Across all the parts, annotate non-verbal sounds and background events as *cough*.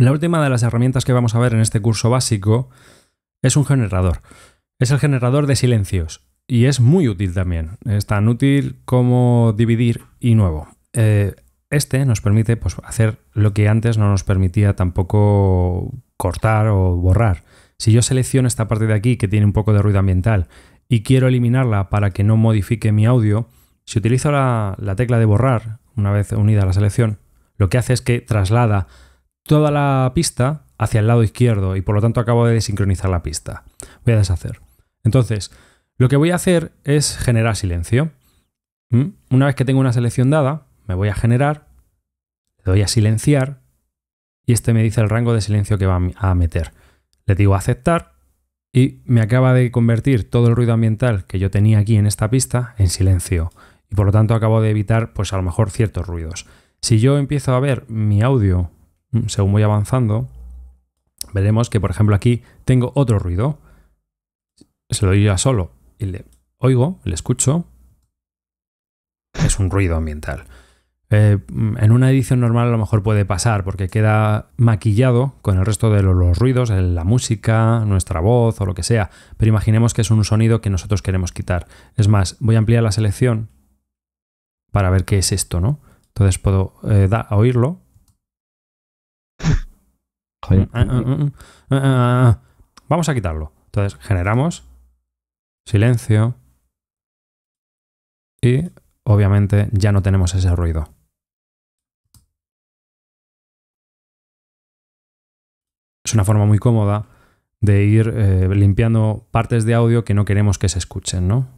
La última de las herramientas que vamos a ver en este curso básico es un generador. Es el generador de silencios y es muy útil también. Es tan útil como dividir y nuevo. Eh, este nos permite pues, hacer lo que antes no nos permitía tampoco cortar o borrar. Si yo selecciono esta parte de aquí que tiene un poco de ruido ambiental y quiero eliminarla para que no modifique mi audio, si utilizo la, la tecla de borrar, una vez unida a la selección, lo que hace es que traslada toda la pista hacia el lado izquierdo y por lo tanto acabo de desincronizar la pista. Voy a deshacer. Entonces, lo que voy a hacer es generar silencio. ¿Mm? Una vez que tengo una selección dada, me voy a generar, le doy a silenciar y este me dice el rango de silencio que va a meter. Le digo aceptar y me acaba de convertir todo el ruido ambiental que yo tenía aquí en esta pista en silencio y por lo tanto acabo de evitar pues a lo mejor ciertos ruidos. Si yo empiezo a ver mi audio Mm, según voy avanzando, veremos que, por ejemplo, aquí tengo otro ruido. Se lo oigo solo y le oigo, le escucho. Es un ruido ambiental. Eh, mm, en una edición normal a lo mejor puede pasar porque queda maquillado con el resto de los, ruidos, la música, nuestra voz o lo que sea, pero imaginemos que es un sonido que nosotros queremos quitar. Es más, voy a ampliar la selección para ver qué es esto, ¿no? Entonces puedo eh, oírlo Ah, ah, ah, Vamos a quitarlo. Entonces generamos silencio y obviamente ya no tenemos ese ruido. Es una forma muy cómoda de ir eh, limpiando partes de audio que no queremos que se escuchen, ¿no?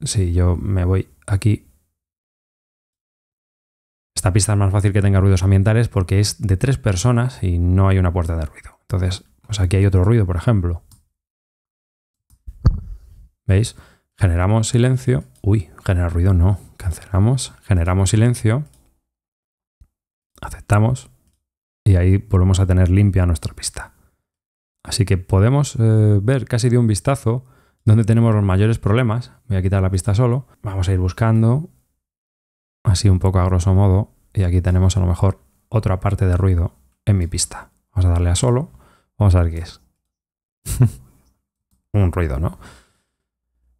Si yo me voy aquí esta pista es más fácil que tenga ruidos ambientales porque es de tres personas y no hay una puerta de ruido. Entonces, pues aquí hay otro ruido, por ejemplo. ¿Veis? Generamos silencio. Uy, genera ruido no. Cancelamos. Generamos silencio. Aceptamos. Y ahí volvemos a tener limpia nuestra pista. Así que podemos eh, ver casi de un vistazo dónde tenemos los mayores problemas. Voy a quitar la pista solo. Vamos a ir buscando, así un poco a grosso modo, y aquí tenemos a lo mejor otra parte de ruido en mi pista. Vamos a darle a solo, vamos a ver qué es. *laughs* Un ruido, ¿no?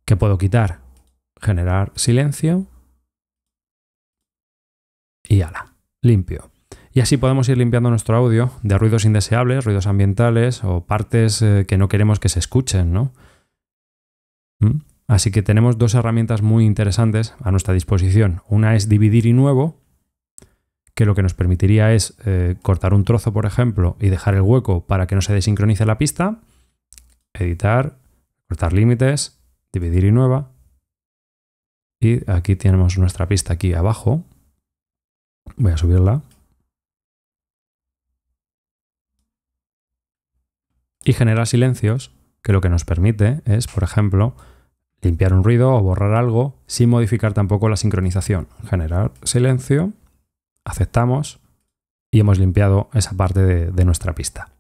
¿Qué puedo quitar? Generar silencio y ala, limpio. Y así podemos ir limpiando nuestro audio de ruidos indeseables, ruidos ambientales o partes eh, que no queremos que se escuchen, ¿no? ¿Mm? Así que tenemos dos herramientas muy interesantes a nuestra disposición. Una es dividir y nuevo, que lo que nos permitiría es eh, cortar un trozo, por ejemplo, y dejar el hueco para que no se desincronice la pista, editar, cortar límites, dividir y nueva. Y aquí tenemos nuestra pista aquí abajo. Voy a subirla. Y generar silencios, que lo que nos permite es, por ejemplo, limpiar un ruido o borrar algo sin modificar tampoco la sincronización. Generar silencio aceptamos y hemos limpiado esa parte de, de nuestra pista.